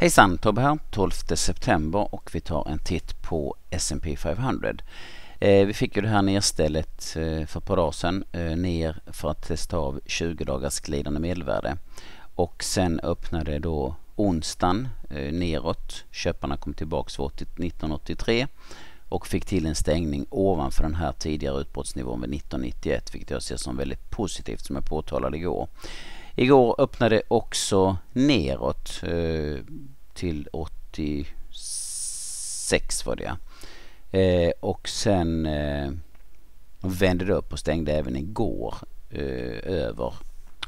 Hejsan, Tobbe här, 12 september och vi tar en titt på S&P 500. Eh, vi fick ju det här nedstället eh, för ett par dagar sedan eh, ner för att testa av 20 dagars glidande medelvärde. Och sen öppnade då onsdagen eh, neråt. Köparna kom tillbaks 1983 och fick till en stängning ovanför den här tidigare utbrottsnivån vid 1991 vilket jag ser som väldigt positivt som jag påtalade igår. Igår öppnade också neråt eh, till 86 var det ja. Eh, och sen eh, vände det upp och stängde även igår över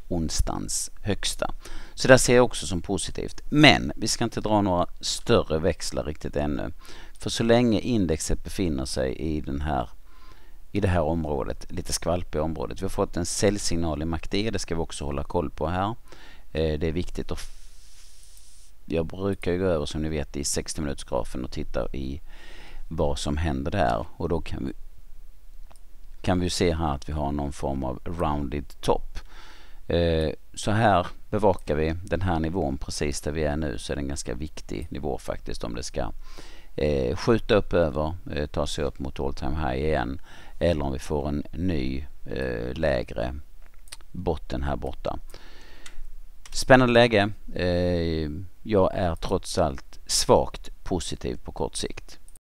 onsdagens högsta. Så det ser jag också som positivt. Men vi ska inte dra några större växlar riktigt ännu. För så länge indexet befinner sig i den här i det här området, lite skvalpiga området. Vi har fått en säljsignal i MACD, e, det ska vi också hålla koll på här. Eh, det är viktigt att... Jag brukar gå över som ni vet i 60 minutersgrafen och titta i vad som händer där och då kan vi kan vi se här att vi har någon form av rounded top. Eh, så här bevakar vi den här nivån precis där vi är nu så är det en ganska viktig nivå faktiskt om det ska eh, skjuta upp över, ta sig upp mot all time high igen eller om vi får en ny eh, lägre botten här borta. Spännande läge. Eh, jag är trots allt svagt positiv på kort sikt.